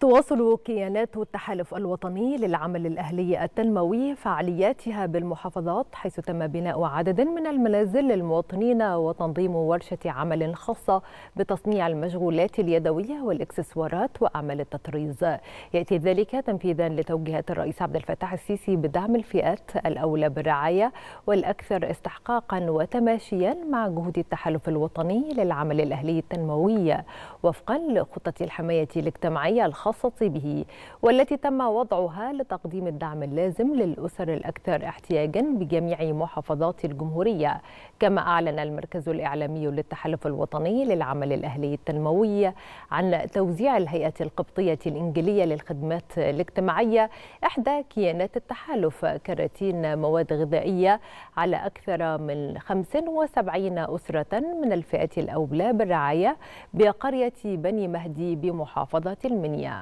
تواصل كيانات التحالف الوطني للعمل الأهلي التنموي فعالياتها بالمحافظات حيث تم بناء عدد من المنازل للمواطنين وتنظيم ورشة عمل خاصة بتصنيع المشغولات اليدوية والإكسسوارات وأعمال التطريز يأتي ذلك تنفيذا لتوجيهات الرئيس عبد الفتاح السيسي بدعم الفئات الأولى بالرعاية والأكثر استحقاقا وتماشيا مع جهود التحالف الوطني للعمل الأهلي التنموي وفقا لخطة الحماية الاجتماعية الخاصة الخاصة به والتي تم وضعها لتقديم الدعم اللازم للأسر الأكثر احتياجا بجميع محافظات الجمهورية كما أعلن المركز الإعلامي للتحالف الوطني للعمل الأهلي التنموي عن توزيع الهيئة القبطية الإنجيلية للخدمات الاجتماعية إحدى كيانات التحالف كراتين مواد غذائية على أكثر من 75 أسرة من الفئة الأولى بالرعاية بقرية بني مهدي بمحافظة المنيا